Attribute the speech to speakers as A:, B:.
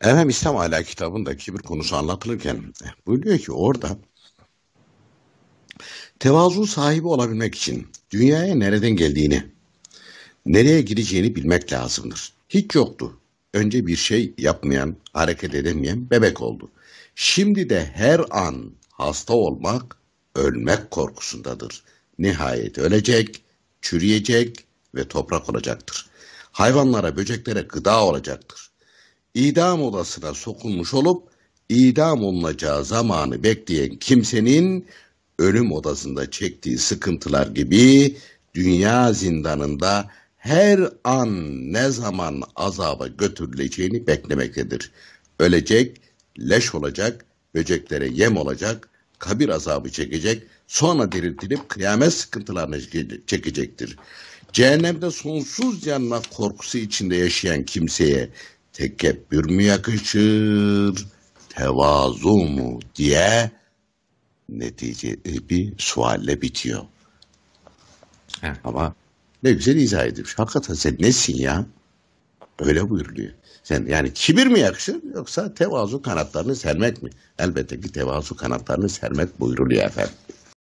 A: Efendim İslam Ala kitabındaki bir konusu anlatılırken eh, buyuruyor ki orada tevazu sahibi olabilmek için dünyaya nereden geldiğini, nereye gideceğini bilmek lazımdır. Hiç yoktu. Önce bir şey yapmayan, hareket edemeyen bebek oldu. Şimdi de her an hasta olmak, ölmek korkusundadır. Nihayet ölecek, çürüyecek ve toprak olacaktır. Hayvanlara, böceklere gıda olacaktır idam odasına sokulmuş olup idam olunacağı zamanı bekleyen kimsenin ölüm odasında çektiği sıkıntılar gibi dünya zindanında her an ne zaman azaba götürüleceğini beklemektedir. Ölecek, leş olacak, böceklere yem olacak, kabir azabı çekecek, sonra diriltilip kıyamet sıkıntılarını çekecektir. Cehennemde sonsuz yanma korkusu içinde yaşayan kimseye tekebbür mü yakışır, tevazu mu diye netice e, bir sualle bitiyor. Evet. Ama ne güzel izah edilmiş. Hakikaten sen nesin ya? Öyle buyuruluyor. Sen yani kibir mi yakışır yoksa tevazu kanatlarını sermek mi? Elbette ki tevazu kanatlarını sermek buyuruluyor efendim.